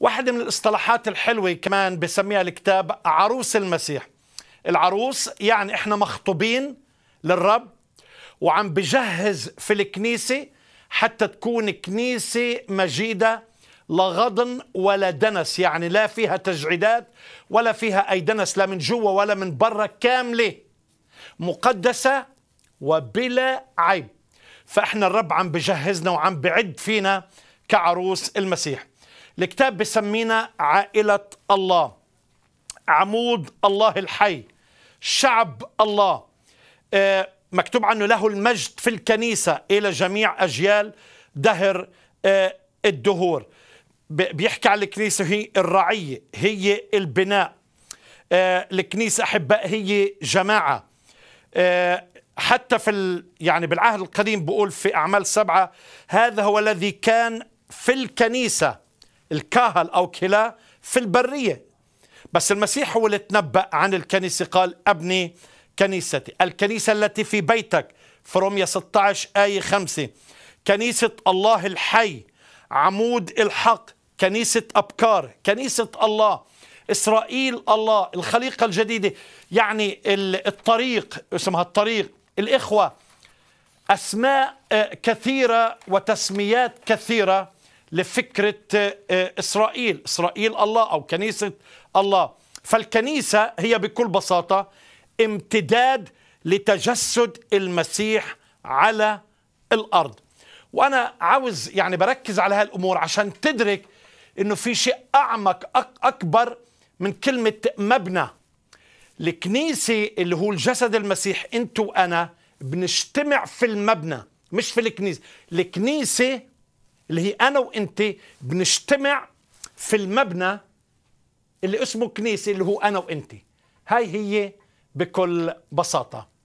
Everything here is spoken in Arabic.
واحدة من الاصطلاحات الحلوة كمان بسميها الكتاب عروس المسيح العروس يعني احنا مخطوبين للرب وعم بجهز في الكنيسة حتى تكون كنيسة مجيدة لا غضن ولا دنس يعني لا فيها تجعيدات ولا فيها أي دنس لا من جوا ولا من برا كاملة مقدسة وبلا عيب فإحنا الرب عم بجهزنا وعم بعد فينا كعروس المسيح الكتاب بسمينا عائلة الله عمود الله الحي شعب الله آه، مكتوب عنه له المجد في الكنيسة إلى جميع أجيال دهر آه، الدهور بيحكي على الكنيسة هي الرعية هي البناء آه، الكنيسة أحباء هي جماعة حتى في ال... يعني بالعهد القديم بقول في أعمال سبعة هذا هو الذي كان في الكنيسة الكاهل أو كلا في البرية بس المسيح هو اللي تنبأ عن الكنيسة قال أبني كنيستي الكنيسة التي في بيتك في رومية 16 آية 5 كنيسة الله الحي عمود الحق كنيسة أبكار كنيسة الله إسرائيل الله الخليقة الجديدة يعني الطريق اسمها الطريق الإخوة أسماء آه، كثيرة وتسميات كثيرة لفكرة آه، آه، إسرائيل إسرائيل الله أو كنيسة الله فالكنيسة هي بكل بساطة امتداد لتجسد المسيح على الأرض وأنا عاوز يعني بركز على هالأمور عشان تدرك أنه في شيء أعمق أكبر من كلمة مبنى الكنيسة اللي هو الجسد المسيح أنت وأنا بنجتمع في المبنى مش في الكنيسة الكنيسة اللي هي انا وانت بنجتمع في المبنى اللي اسمه كنيسه اللي هو انا وانت هاي هي بكل بساطه